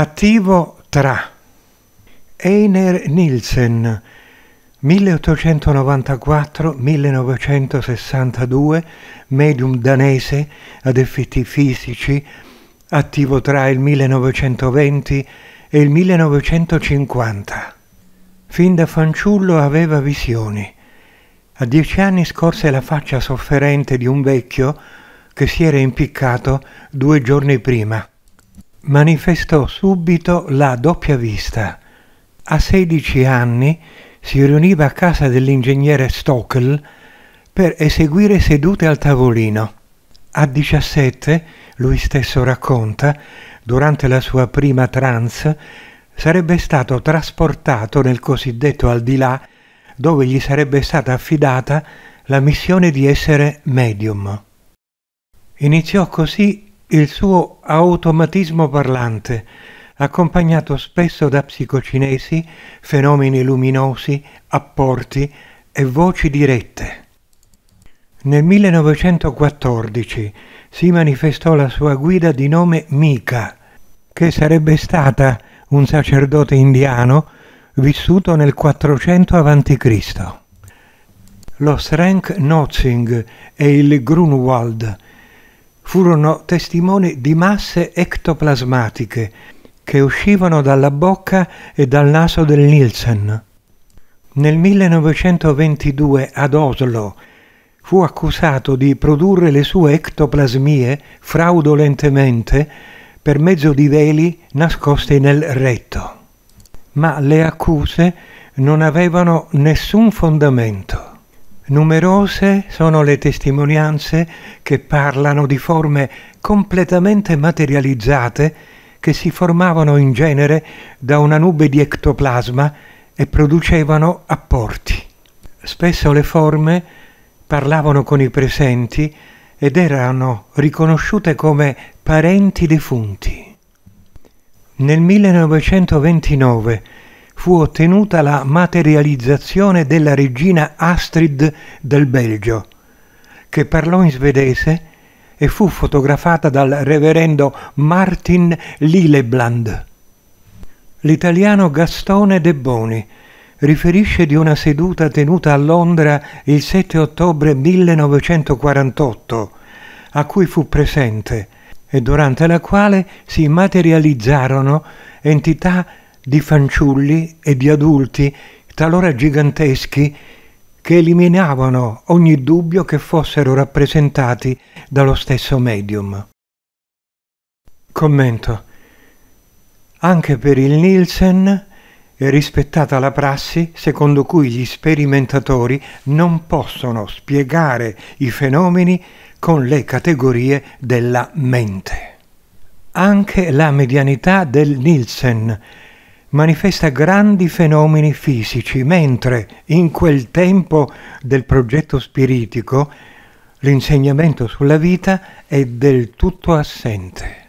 Attivo tra Einer Nielsen 1894-1962, medium danese ad effetti fisici, attivo tra il 1920 e il 1950. Fin da fanciullo aveva visioni. A dieci anni scorse la faccia sofferente di un vecchio che si era impiccato due giorni prima manifestò subito la doppia vista. A 16 anni si riuniva a casa dell'ingegnere Stockel per eseguire sedute al tavolino. A 17, lui stesso racconta, durante la sua prima trance, sarebbe stato trasportato nel cosiddetto al di là, dove gli sarebbe stata affidata la missione di essere medium. Iniziò così il suo automatismo parlante, accompagnato spesso da psicocinesi, fenomeni luminosi, apporti e voci dirette. Nel 1914 si manifestò la sua guida di nome Mika, che sarebbe stata un sacerdote indiano vissuto nel 400 a.C. Lo Srenk Notzing e il Grunwald furono testimoni di masse ectoplasmatiche che uscivano dalla bocca e dal naso del Nielsen. Nel 1922 ad Oslo fu accusato di produrre le sue ectoplasmie fraudolentemente per mezzo di veli nascosti nel retto. Ma le accuse non avevano nessun fondamento. Numerose sono le testimonianze che parlano di forme completamente materializzate che si formavano in genere da una nube di ectoplasma e producevano apporti. Spesso le forme parlavano con i presenti ed erano riconosciute come parenti defunti. Nel 1929 fu ottenuta la materializzazione della regina Astrid del Belgio, che parlò in svedese e fu fotografata dal reverendo Martin Lillebland. L'italiano Gastone De Boni riferisce di una seduta tenuta a Londra il 7 ottobre 1948, a cui fu presente e durante la quale si materializzarono entità di fanciulli e di adulti, talora giganteschi, che eliminavano ogni dubbio che fossero rappresentati dallo stesso medium. Commento. Anche per il Nielsen è rispettata la prassi secondo cui gli sperimentatori non possono spiegare i fenomeni con le categorie della mente. Anche la medianità del Nielsen manifesta grandi fenomeni fisici, mentre in quel tempo del progetto spiritico l'insegnamento sulla vita è del tutto assente.